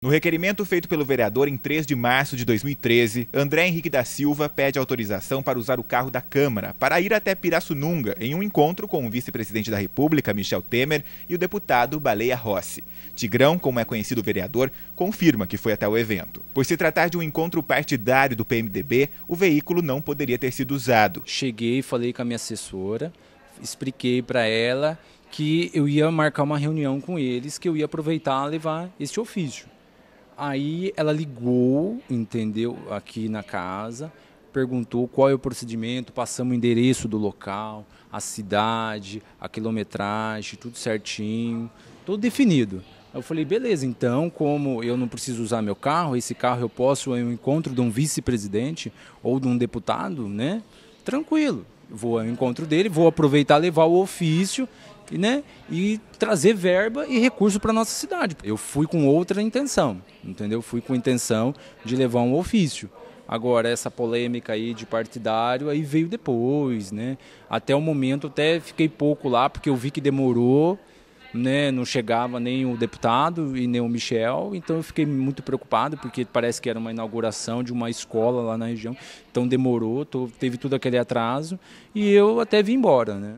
No requerimento feito pelo vereador em 3 de março de 2013, André Henrique da Silva pede autorização para usar o carro da Câmara para ir até Pirassununga em um encontro com o vice-presidente da República, Michel Temer, e o deputado Baleia Rossi. Tigrão, como é conhecido o vereador, confirma que foi até o evento. Por se tratar de um encontro partidário do PMDB, o veículo não poderia ter sido usado. Cheguei, falei com a minha assessora, expliquei para ela que eu ia marcar uma reunião com eles, que eu ia aproveitar e levar este ofício. Aí ela ligou, entendeu? Aqui na casa, perguntou qual é o procedimento, passamos o endereço do local, a cidade, a quilometragem, tudo certinho, tudo definido. Eu falei, beleza, então, como eu não preciso usar meu carro, esse carro eu posso em um encontro de um vice-presidente ou de um deputado, né? Tranquilo. Vou ao encontro dele, vou aproveitar levar o ofício né? E trazer verba e recurso para nossa cidade. Eu fui com outra intenção, entendeu? Fui com a intenção de levar um ofício. Agora essa polêmica aí de partidário aí veio depois, né? Até o momento até fiquei pouco lá porque eu vi que demorou, né? Não chegava nem o deputado e nem o Michel, então eu fiquei muito preocupado porque parece que era uma inauguração de uma escola lá na região, então demorou, teve tudo aquele atraso e eu até vim embora, né?